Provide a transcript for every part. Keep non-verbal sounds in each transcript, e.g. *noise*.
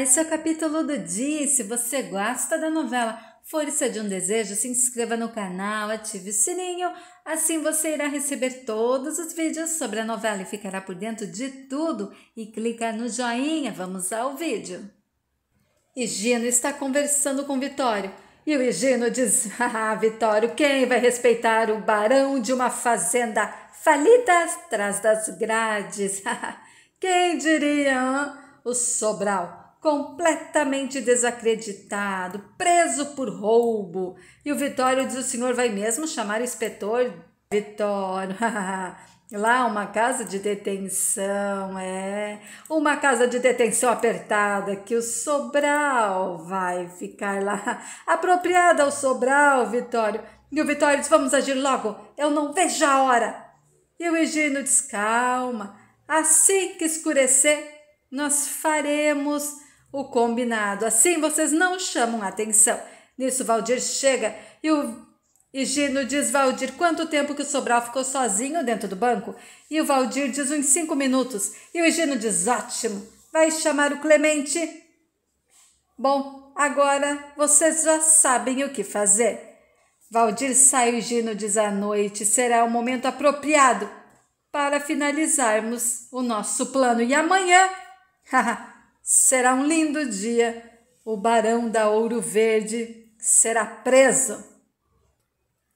esse é o capítulo do dia. se você gosta da novela Força de um Desejo, se inscreva no canal, ative o sininho, assim você irá receber todos os vídeos sobre a novela e ficará por dentro de tudo. E clica no joinha, vamos ao vídeo. Higino está conversando com Vitório e o Higino diz: *laughs* Ah, Vitório, quem vai respeitar o barão de uma fazenda falida atrás das grades? *laughs* quem diria? Hein? o Sobral completamente desacreditado, preso por roubo. E o Vitório diz: O senhor vai mesmo chamar o inspetor? Vitório, *laughs* Lá uma casa de detenção, é. Uma casa de detenção apertada que o Sobral vai ficar lá. *laughs* Apropriada ao Sobral, Vitório. E o Vitório diz: vamos agir logo, eu não vejo a hora. E o Egino diz: calma, assim que escurecer, nós faremos o combinado. Assim vocês não chamam atenção. Nisso, Valdir chega e o e Gino diz: Valdir, quanto tempo que o Sobral ficou sozinho dentro do banco? E o Valdir diz: uns cinco minutos. E o Gino diz: ótimo, vai chamar o Clemente. Bom, agora vocês já sabem o que fazer. Valdir sai e Gino diz: à noite será o momento apropriado para finalizarmos o nosso plano. E amanhã. *laughs* Será um lindo dia. O barão da Ouro Verde será preso.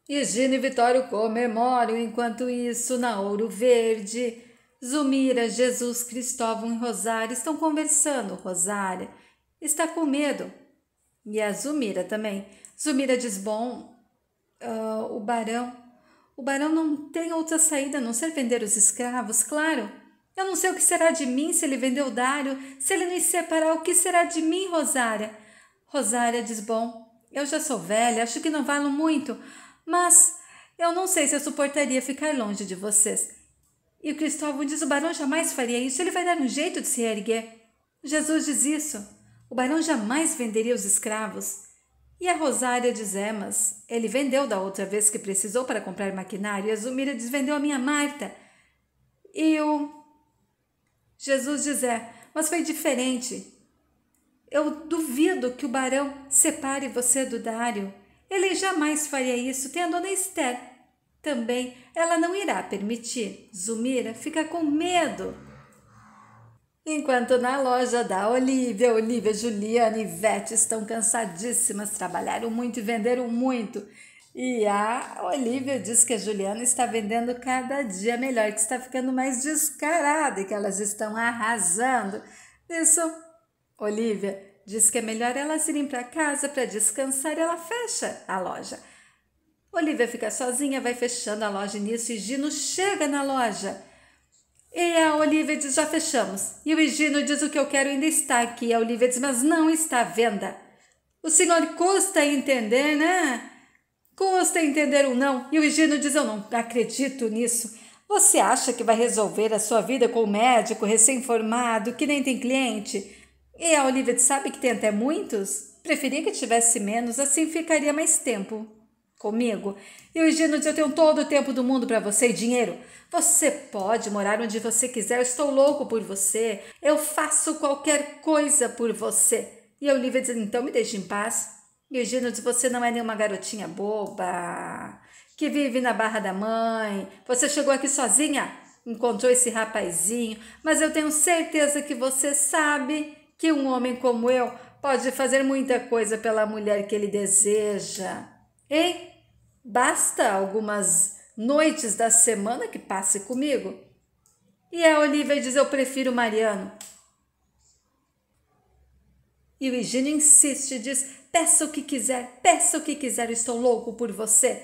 E Gina e Vitório comemoram enquanto isso na Ouro Verde. Zumira, Jesus, Cristóvão e Rosária estão conversando. Rosária está com medo. E a Zumira também. Zumira diz: Bom, uh, o barão. O barão não tem outra saída a não ser vender os escravos, claro. Eu não sei o que será de mim se ele vender o Dário, se ele nos separar, o que será de mim, Rosária? Rosária diz: Bom, eu já sou velha, acho que não valo muito, mas eu não sei se eu suportaria ficar longe de vocês. E o Cristóvão diz: O barão jamais faria isso, ele vai dar um jeito de se erguer. Jesus diz isso. O barão jamais venderia os escravos. E a Rosária diz: É, mas ele vendeu da outra vez que precisou para comprar maquinário. E a Zumira diz: Vendeu a minha Marta. E o Jesus É, mas foi diferente. Eu duvido que o barão separe você do Dário. Ele jamais faria isso, tem a dona Esther. Também ela não irá permitir. Zumira fica com medo. Enquanto na loja da Olivia, Olivia, Juliana e Ivete estão cansadíssimas, trabalharam muito e venderam muito. E a Olivia diz que a Juliana está vendendo cada dia melhor, que está ficando mais descarada e que elas estão arrasando. Isso, Olivia diz que é melhor elas irem para casa para descansar e ela fecha a loja. Olivia fica sozinha, vai fechando a loja nisso e Gino chega na loja. E a Olivia diz: Já fechamos. E o Gino diz: O que eu quero ainda está aqui. E a Olivia diz: Mas não está à venda. O senhor custa entender, né? Custa entender um não. E o Higino diz: Eu não acredito nisso. Você acha que vai resolver a sua vida com o um médico recém-formado que nem tem cliente? E a Olivia sabe que tem até muitos? Preferia que tivesse menos, assim ficaria mais tempo comigo. E o Higino diz: Eu tenho todo o tempo do mundo para você e dinheiro. Você pode morar onde você quiser, eu estou louco por você. Eu faço qualquer coisa por você. E a Olivia diz: Então me deixe em paz. E o Você não é nenhuma garotinha boba que vive na barra da mãe. Você chegou aqui sozinha, encontrou esse rapazinho, mas eu tenho certeza que você sabe que um homem como eu pode fazer muita coisa pela mulher que ele deseja. Hein? Basta algumas noites da semana que passe comigo. E a Olivia diz: Eu prefiro Mariano. E o Higiene insiste e diz: Peça o que quiser, peça o que quiser, estou louco por você.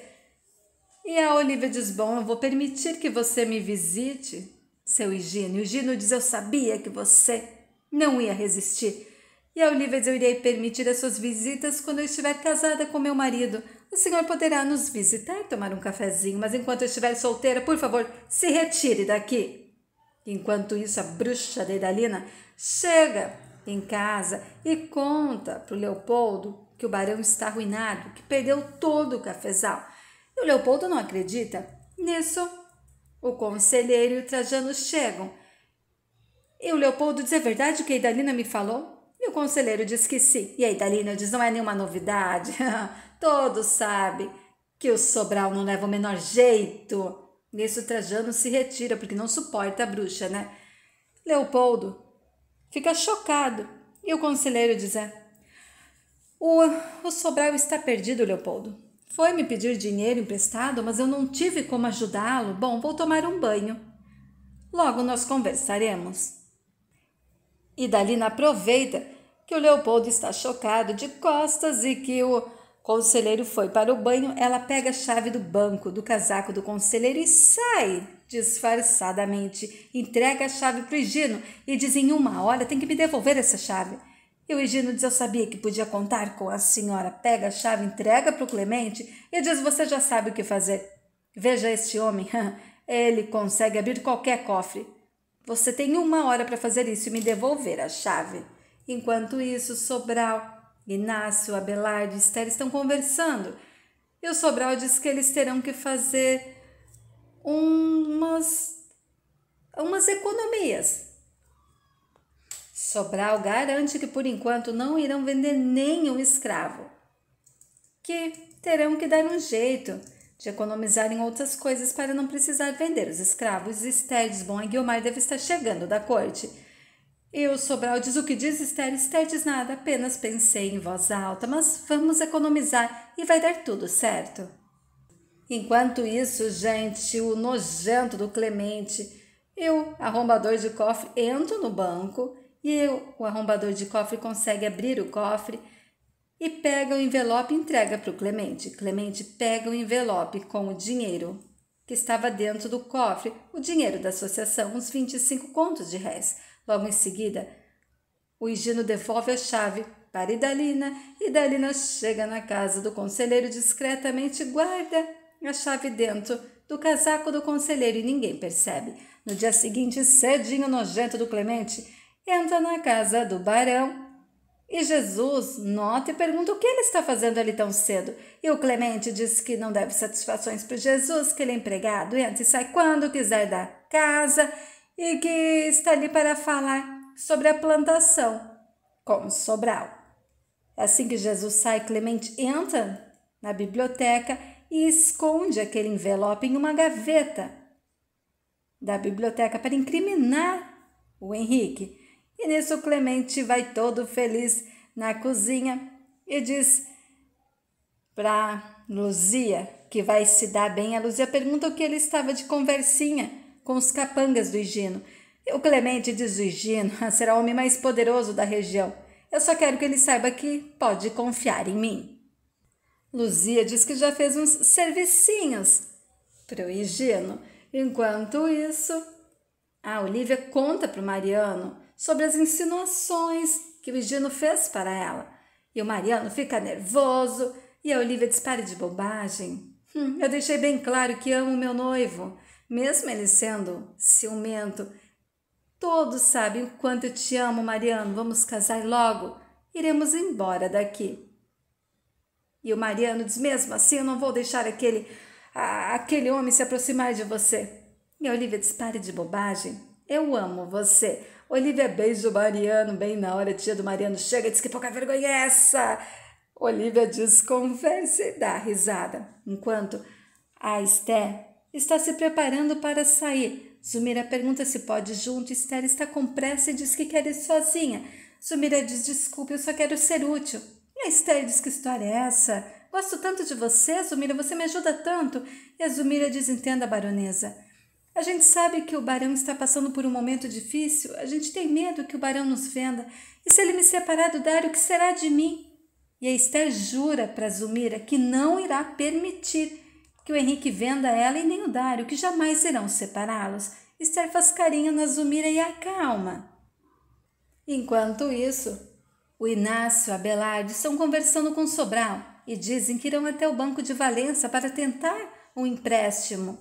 E a Olivia diz: Bom, eu vou permitir que você me visite, seu Higiene. o Higiene diz: Eu sabia que você não ia resistir. E a Olivia diz: Eu irei permitir as suas visitas quando eu estiver casada com meu marido. O senhor poderá nos visitar, e tomar um cafezinho, mas enquanto eu estiver solteira, por favor, se retire daqui. Enquanto isso, a bruxa Dedalina, chega em casa e conta para o Leopoldo que o barão está arruinado, que perdeu todo o cafezal. E o Leopoldo não acredita. Nisso, o conselheiro e o Trajano chegam. E o Leopoldo diz: É verdade o que a Idalina me falou? E o conselheiro diz que sim. E a Idalina diz: Não é nenhuma novidade. *laughs* Todos sabem que o Sobral não leva o menor jeito. Nisso, o Trajano se retira porque não suporta a bruxa, né? Leopoldo Fica chocado. E o conselheiro é o, o Sobral está perdido, Leopoldo. Foi me pedir dinheiro emprestado, mas eu não tive como ajudá-lo. Bom, vou tomar um banho. Logo nós conversaremos. E Dalina aproveita que o Leopoldo está chocado de costas e que o conselheiro foi para o banho. Ela pega a chave do banco do casaco do conselheiro e sai disfarçadamente, entrega a chave para o Egino e diz em uma hora tem que me devolver essa chave. E o Egino diz: Eu sabia que podia contar com a senhora. Pega a chave, entrega para o Clemente e diz: Você já sabe o que fazer. Veja este homem, *laughs* ele consegue abrir qualquer cofre. Você tem uma hora para fazer isso e me devolver a chave. Enquanto isso, Sobral, Inácio, Abelardo e Esther estão conversando. E o Sobral diz que eles terão que fazer umas, umas economias. Sobral garante que por enquanto não irão vender nenhum escravo, que terão que dar um jeito de economizar em outras coisas para não precisar vender os escravos. Estéreis, bom, a Guilmar deve estar chegando da corte. E o Sobral diz o que diz Esther diz nada, apenas pensei em voz alta, mas vamos economizar e vai dar tudo certo. Enquanto isso, gente, o nojento do Clemente, eu, arrombador de cofre, entro no banco e eu, o arrombador de cofre, consegue abrir o cofre e pega o envelope e entrega para o Clemente. Clemente pega o envelope com o dinheiro que estava dentro do cofre, o dinheiro da associação, uns 25 contos de réis. Logo em seguida, o Higino devolve a chave para Idalina. Idalina chega na casa do conselheiro discretamente guarda a chave dentro do casaco do conselheiro e ninguém percebe. No dia seguinte, cedinho nojento do Clemente entra na casa do barão e Jesus nota e pergunta o que ele está fazendo ali tão cedo. E o Clemente diz que não deve satisfações para Jesus, que ele é empregado, entra e sai quando quiser da casa e que está ali para falar sobre a plantação com Sobral. É assim que Jesus sai, Clemente entra na biblioteca e esconde aquele envelope em uma gaveta da biblioteca para incriminar o Henrique. E nisso o Clemente vai todo feliz na cozinha e diz para Luzia que vai se dar bem. A Luzia pergunta o que ele estava de conversinha com os capangas do Higino. E o Clemente diz: o Higino *laughs* será o homem mais poderoso da região. Eu só quero que ele saiba que pode confiar em mim. Luzia diz que já fez uns servicinhos para o Higino. Enquanto isso, a Olivia conta para o Mariano sobre as insinuações que o Higino fez para ela. E o Mariano fica nervoso e a Olivia dispara de bobagem. Hum, eu deixei bem claro que amo meu noivo, mesmo ele sendo ciumento. Todos sabem o quanto eu te amo, Mariano. Vamos casar logo. Iremos embora daqui. E o Mariano diz: Mesmo assim, eu não vou deixar aquele, a, aquele homem se aproximar de você. E a Olivia diz: Pare de bobagem. Eu amo você. Olivia é beija o Mariano bem na hora. Tia do Mariano chega e diz: Que pouca vergonha é essa? Olivia diz: e dá risada. Enquanto a Esther está se preparando para sair. Zumira pergunta se pode junto. Esther está com pressa e diz que quer ir sozinha. Zumira diz: Desculpe, eu só quero ser útil. E a Esther diz: Que história é essa? Gosto tanto de você, Zumira, você me ajuda tanto. E a Zumira diz: Entenda, baronesa. A gente sabe que o barão está passando por um momento difícil, a gente tem medo que o barão nos venda. E se ele me separar do Dário, o que será de mim? E a Esther jura para Zumira que não irá permitir que o Henrique venda ela e nem o Dário, que jamais irão separá-los. Esther faz carinho na Zumira e acalma. Enquanto isso, o Inácio e a Belarde estão conversando com Sobral e dizem que irão até o Banco de Valença para tentar um empréstimo.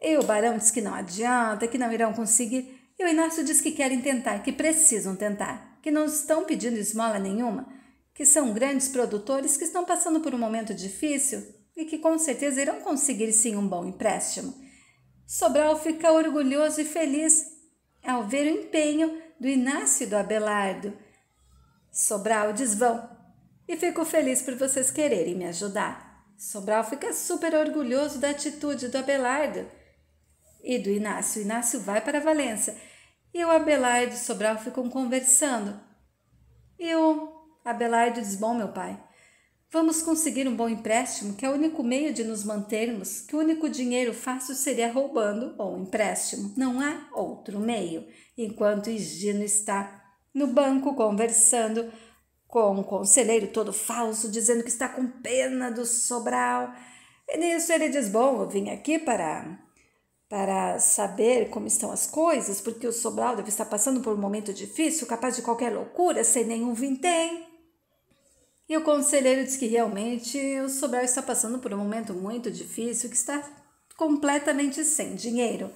E o Barão diz que não adianta, que não irão conseguir. E o Inácio diz que querem tentar, que precisam tentar, que não estão pedindo esmola nenhuma, que são grandes produtores que estão passando por um momento difícil e que com certeza irão conseguir sim um bom empréstimo. Sobral fica orgulhoso e feliz ao ver o empenho do Inácio e do Abelardo Sobral diz vão. E fico feliz por vocês quererem me ajudar. Sobral fica super orgulhoso da atitude do Abelardo e do Inácio. O Inácio vai para Valença e o Abelardo e Sobral ficam conversando. E o Abelardo diz: Bom, meu pai, vamos conseguir um bom empréstimo, que é o único meio de nos mantermos, que o único dinheiro fácil seria roubando ou um empréstimo. Não há outro meio. Enquanto Higino está no banco conversando com um conselheiro todo falso, dizendo que está com pena do Sobral. E nisso ele diz: Bom, eu vim aqui para, para saber como estão as coisas, porque o Sobral deve estar passando por um momento difícil, capaz de qualquer loucura, sem nenhum vintém. E o conselheiro diz que realmente o Sobral está passando por um momento muito difícil, que está completamente sem dinheiro.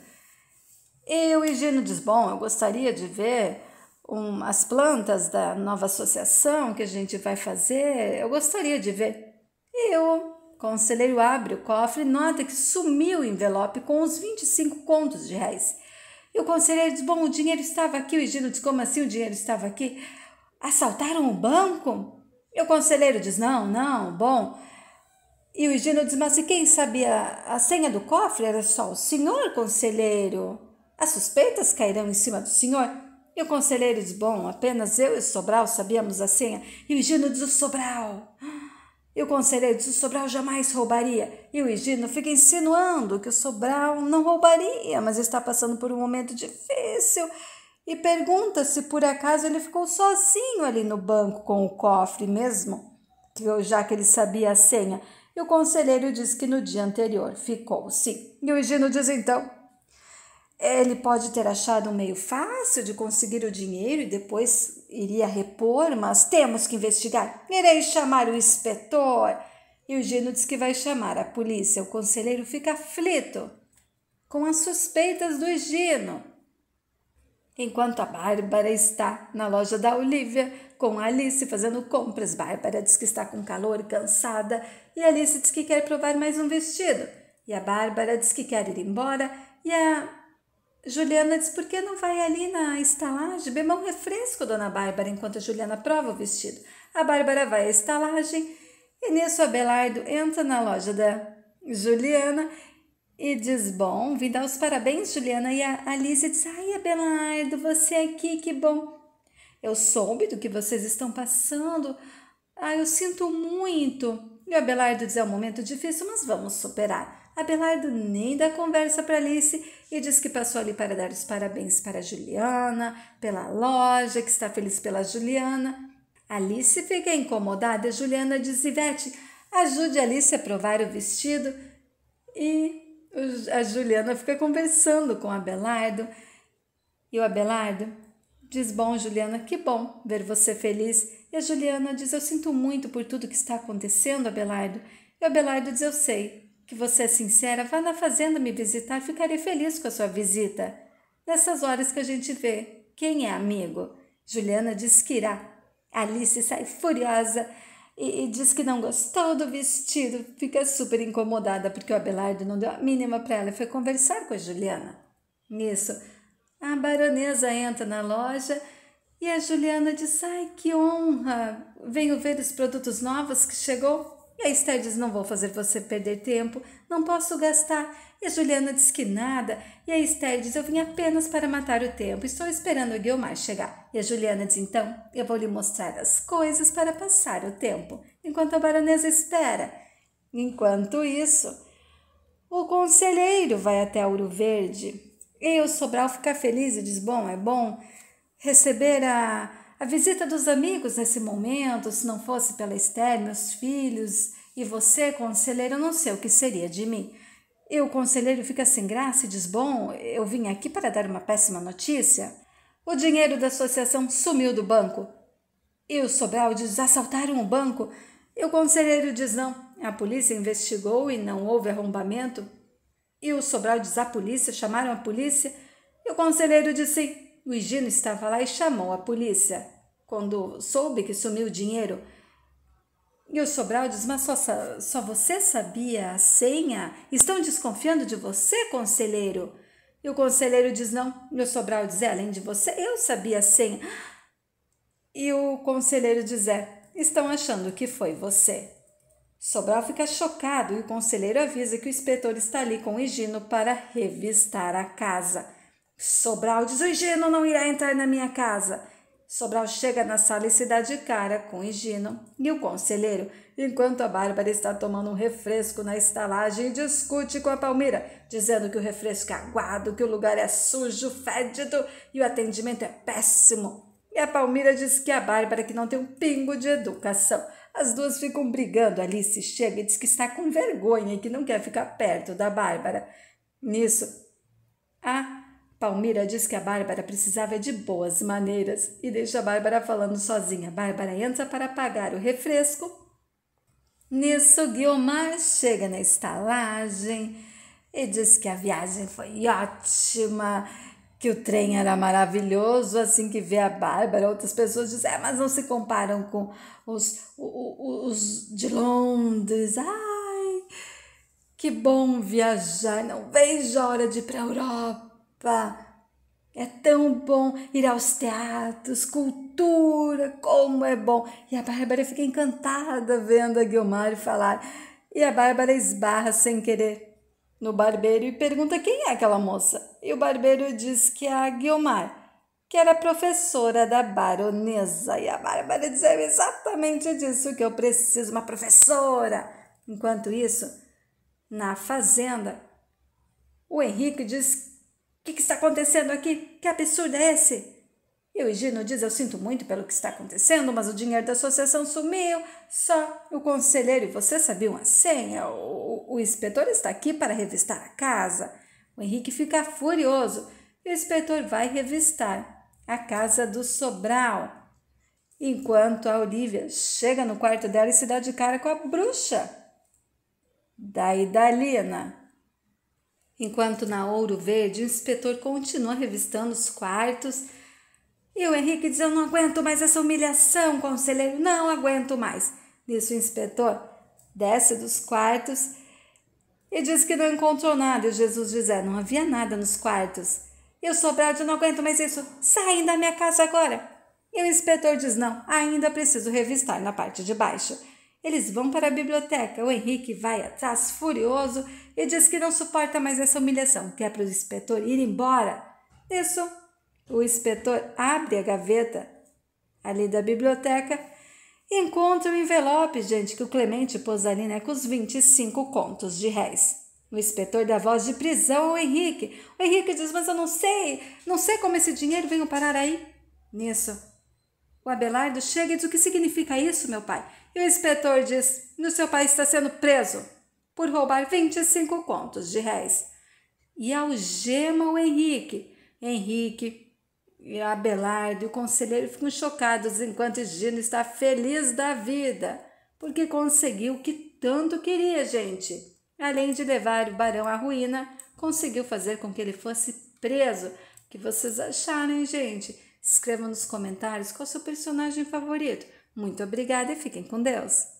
E o Higino diz: Bom, eu gostaria de ver um, as plantas da nova associação que a gente vai fazer, eu gostaria de ver. E eu, conselheiro, abre o cofre e nota que sumiu o envelope com os 25 contos de réis. E o conselheiro diz: Bom, o dinheiro estava aqui. O Egílio diz: Como assim o dinheiro estava aqui? Assaltaram o banco? E o conselheiro diz: Não, não, bom. E o Egílio diz: Mas e quem sabia a senha do cofre? Era só o senhor, conselheiro. As suspeitas cairão em cima do senhor. E o conselheiro diz: Bom, apenas eu e o Sobral sabíamos a senha. E o Higino diz: O Sobral. E o conselheiro diz: O Sobral jamais roubaria. E o Higino fica insinuando que o Sobral não roubaria, mas está passando por um momento difícil. E pergunta se por acaso ele ficou sozinho ali no banco com o cofre mesmo, já que ele sabia a senha. E o conselheiro diz que no dia anterior ficou sim. E o Higino diz então: ele pode ter achado um meio fácil de conseguir o dinheiro e depois iria repor, mas temos que investigar. Irei chamar o inspetor. E o Gino diz que vai chamar a polícia. O conselheiro fica aflito com as suspeitas do Gino. Enquanto a Bárbara está na loja da Olivia com a Alice fazendo compras, Bárbara diz que está com calor, cansada, e Alice diz que quer provar mais um vestido. E a Bárbara diz que quer ir embora, e a Juliana diz: por que não vai ali na estalagem? beber um refresco, dona Bárbara, enquanto Juliana prova o vestido. A Bárbara vai à estalagem e nisso Abelardo entra na loja da Juliana e diz: Bom, vim dar os parabéns, Juliana. E a Alice diz: Ai, Abelardo, você aqui, que bom. Eu soube do que vocês estão passando. Ai, eu sinto muito. E o Abelardo diz: É um momento difícil, mas vamos superar. Abelardo nem dá conversa para Alice e diz que passou ali para dar os parabéns para a Juliana, pela loja, que está feliz pela Juliana. Alice fica incomodada Juliana diz: Ivete, ajude Alice a provar o vestido. E a Juliana fica conversando com o Abelardo. E o Abelardo diz: Bom, Juliana, que bom ver você feliz. E a Juliana diz: Eu sinto muito por tudo que está acontecendo, Abelardo. E o Abelardo diz: Eu sei, que você é sincera, vá na fazenda me visitar, ficarei feliz com a sua visita. Nessas horas que a gente vê quem é amigo. Juliana disse que irá. Alice sai furiosa e, e diz que não gostou do vestido. Fica super incomodada porque o Abelardo não deu a mínima para ela e foi conversar com a Juliana. Nisso, a baronesa entra na loja e a Juliana diz: Ai, que honra! Venho ver os produtos novos que chegou. E a Esther diz: Não vou fazer você perder tempo, não posso gastar. E a Juliana diz que nada. E a Esther diz: Eu vim apenas para matar o tempo, estou esperando o Guilmar chegar. E a Juliana diz: Então, eu vou lhe mostrar as coisas para passar o tempo, enquanto a baronesa espera. Enquanto isso, o conselheiro vai até Ouro Verde. E o Sobral fica feliz e diz: Bom, é bom receber a a visita dos amigos nesse momento, se não fosse pela Esther, meus filhos e você, conselheiro, não sei o que seria de mim. E o conselheiro fica sem assim, graça e diz: Bom, eu vim aqui para dar uma péssima notícia. O dinheiro da associação sumiu do banco. E o Sobral diz: Assaltaram o banco. E o conselheiro diz: Não. A polícia investigou e não houve arrombamento. E o Sobral diz: A polícia, chamaram a polícia. E o conselheiro diz: Sim, Luigino estava lá e chamou a polícia. Quando soube que sumiu o dinheiro, e o Sobral diz: Mas só, só você sabia a senha? Estão desconfiando de você, conselheiro? E o conselheiro diz: Não. E o Sobral diz: é, Além de você, eu sabia a senha. E o conselheiro diz: É, estão achando que foi você. Sobral fica chocado e o conselheiro avisa que o inspetor está ali com o Higino para revistar a casa. Sobral diz: O Higino não irá entrar na minha casa. Sobral chega na sala e se dá de cara com Higino e o conselheiro, enquanto a Bárbara está tomando um refresco na estalagem e discute com a Palmira, dizendo que o refresco é aguado, que o lugar é sujo, fédido e o atendimento é péssimo. E a Palmira diz que a Bárbara que não tem um pingo de educação. As duas ficam brigando. Alice chega e diz que está com vergonha e que não quer ficar perto da Bárbara. Nisso, a Palmira diz que a Bárbara precisava de boas maneiras e deixa a Bárbara falando sozinha. Bárbara entra para pagar o refresco. Nisso, Guilmar chega na estalagem e diz que a viagem foi ótima, que o trem era maravilhoso. Assim que vê a Bárbara, outras pessoas dizem: é, mas não se comparam com os, os, os de Londres. Ai, que bom viajar, não vejo a hora de ir para a Europa. Pá, é tão bom ir aos teatros, cultura, como é bom. E a Bárbara fica encantada vendo a Guilmar falar. E a Bárbara esbarra sem querer no barbeiro e pergunta quem é aquela moça. E o barbeiro diz que é a Guilmar, que era professora da baronesa. E a Bárbara diz é exatamente disso que eu preciso, uma professora. Enquanto isso, na fazenda, o Henrique diz o que, que está acontecendo aqui? Que absurdo é esse? E o Higino diz: Eu sinto muito pelo que está acontecendo, mas o dinheiro da associação sumiu. Só o conselheiro e você sabiam a senha. O, o, o inspetor está aqui para revistar a casa. O Henrique fica furioso e o inspetor vai revistar a casa do Sobral. Enquanto a Olivia chega no quarto dela e se dá de cara com a bruxa da Dalina Enquanto na Ouro Verde, o inspetor continua revistando os quartos e o Henrique diz: Eu não aguento mais essa humilhação, conselheiro, não aguento mais. Nisso, o inspetor desce dos quartos e diz que não encontrou nada. E Jesus diz: é, Não havia nada nos quartos. Eu sou Brad, eu não aguento mais isso. Saem da minha casa agora. E o inspetor diz: Não, ainda preciso revistar na parte de baixo. Eles vão para a biblioteca. O Henrique vai atrás, furioso, e diz que não suporta mais essa humilhação, Quer é para o inspetor ir embora. Nisso, o inspetor abre a gaveta ali da biblioteca e encontra o um envelope, gente, que o Clemente pôs ali né, com os 25 contos de réis. O inspetor dá voz de prisão ao Henrique. O Henrique diz: Mas eu não sei, não sei como esse dinheiro veio parar aí. Nisso, o Abelardo chega e diz: O que significa isso, meu pai? E o inspetor diz: no seu país está sendo preso por roubar 25 contos de réis. E algema o Henrique. Henrique e Abelardo e o conselheiro ficam chocados enquanto Gino está feliz da vida, porque conseguiu o que tanto queria, gente. Além de levar o barão à ruína, conseguiu fazer com que ele fosse preso. O que vocês acharam, gente? Escreva nos comentários qual é o seu personagem favorito. Muito obrigada e fiquem com Deus!